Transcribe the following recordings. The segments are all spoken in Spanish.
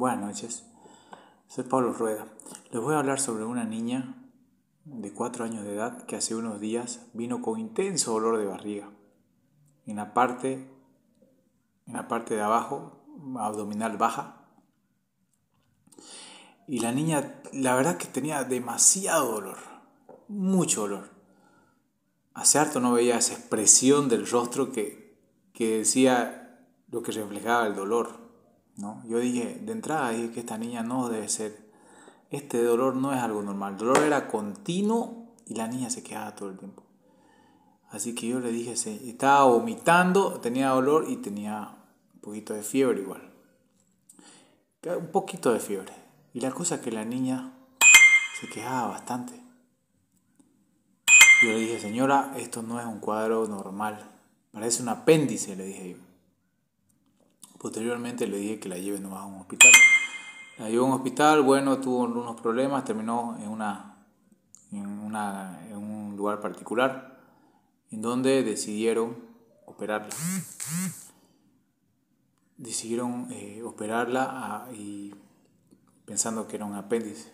Buenas noches, soy Pablo Rueda. Les voy a hablar sobre una niña de cuatro años de edad que hace unos días vino con intenso dolor de barriga. En la parte, en la parte de abajo, abdominal baja. Y la niña, la verdad que tenía demasiado dolor, mucho dolor. Hace harto no veía esa expresión del rostro que, que decía lo que reflejaba el dolor ¿no? Yo dije, de entrada dije que esta niña no debe ser, este dolor no es algo normal, el dolor era continuo y la niña se quejaba todo el tiempo. Así que yo le dije, se estaba vomitando, tenía dolor y tenía un poquito de fiebre igual. Un poquito de fiebre. Y la cosa es que la niña se quejaba bastante. Yo le dije, señora, esto no es un cuadro normal. Parece un apéndice, le dije yo. Posteriormente le dije que la lleve nomás a un hospital. La llevó a un hospital, bueno, tuvo unos problemas, terminó en, una, en, un lugar particular, en donde decidieron operarla. Decidieron eh, operarla ah, y pensando que era un apéndice.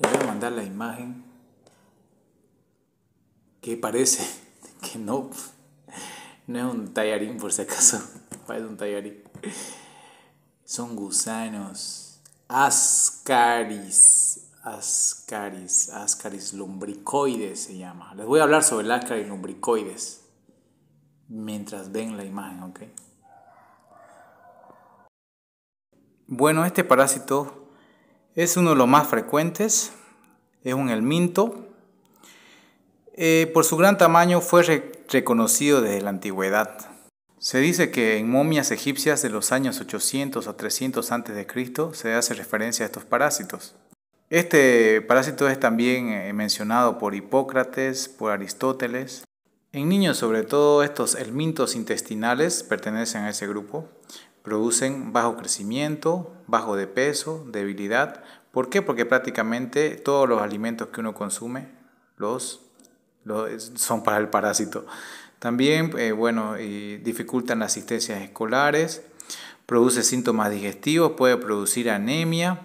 Le voy a mandar la imagen que parece que no, no es un tallarín por si acaso un Son gusanos. Ascaris. Ascaris, Ascaris lumbricoides se llama. Les voy a hablar sobre el Ascaris lumbricoides mientras ven la imagen, ¿ok? Bueno, este parásito es uno de los más frecuentes, es un elminto. Eh, por su gran tamaño fue reconocido desde la antigüedad. Se dice que en momias egipcias de los años 800 a 300 Cristo se hace referencia a estos parásitos. Este parásito es también eh, mencionado por Hipócrates, por Aristóteles. En niños, sobre todo, estos helmintos intestinales pertenecen a ese grupo. Producen bajo crecimiento, bajo de peso, debilidad. ¿Por qué? Porque prácticamente todos los alimentos que uno consume los, los son para el parásito. También, eh, bueno, dificultan las asistencias escolares, produce síntomas digestivos, puede producir anemia,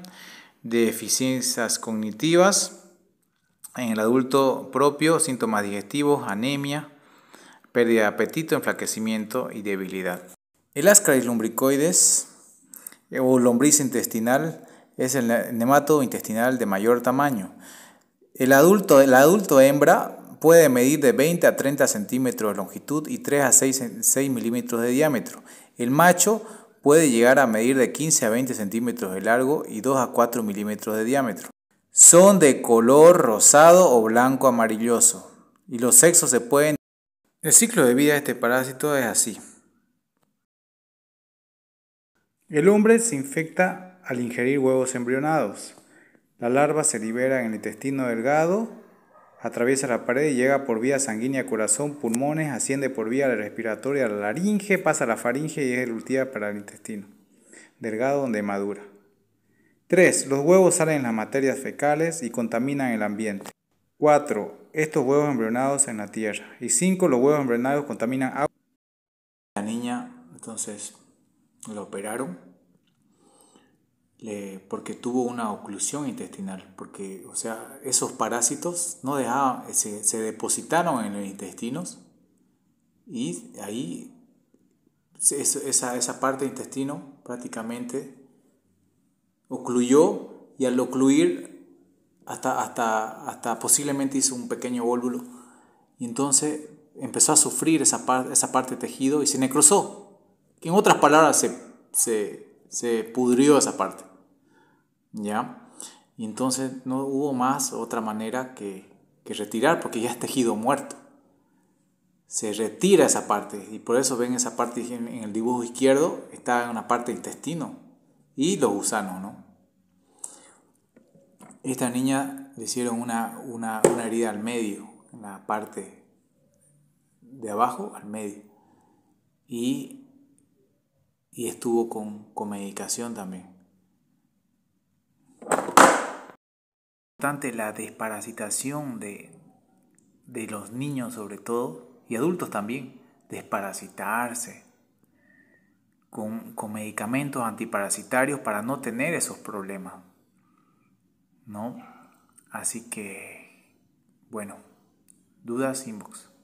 deficiencias cognitivas. En el adulto propio, síntomas digestivos, anemia, pérdida de apetito, enflaquecimiento y debilidad. El Ascaris lumbricoides o lombriz intestinal es el nemato intestinal de mayor tamaño. El adulto, el adulto hembra Puede medir de 20 a 30 centímetros de longitud y 3 a 6, milímetros de diámetro. El macho puede llegar a medir de 15 a 20 centímetros de largo y 2 a 4 milímetros de diámetro. Son de color rosado o blanco amarilloso y los sexos se pueden... El ciclo de vida de este parásito es así. El hombre se infecta al ingerir huevos embrionados. La larva se libera en el intestino delgado atraviesa la pared y llega por vía sanguínea corazón, pulmones, asciende por vía respiratoria a la laringe, pasa a la faringe y es el elutiva para el intestino, delgado donde madura. 3. Los huevos salen en las materias fecales y contaminan el ambiente. 4. Estos huevos embrionados en la tierra. Y 5. Los huevos embrionados contaminan agua. La niña, entonces, lo operaron le, porque tuvo una oclusión intestinal, porque, o sea, esos parásitos no dejaban, se, se depositaron en los intestinos y ahí esa, esa parte de intestino prácticamente ocluyó y al ocluir hasta, hasta, hasta posiblemente hizo un pequeño vólvulo y entonces empezó a sufrir esa, parte esa parte de tejido y se necrosó. En otras palabras, se, se se pudrió esa parte. ¿Ya? Y entonces no hubo más otra manera que, retirar porque ya es tejido muerto. Se retira esa parte y por eso ven esa parte en, el dibujo izquierdo, está en una parte del intestino y los gusanos, ¿no? Esta niña le hicieron una, una herida al medio, en la parte de abajo al medio. Y y estuvo con, medicación también. Importante la desparasitación de, los niños sobre todo y adultos también, desparasitarse con, con, medicamentos antiparasitarios para no tener esos problemas. ¿No? Así que, bueno, dudas inbox.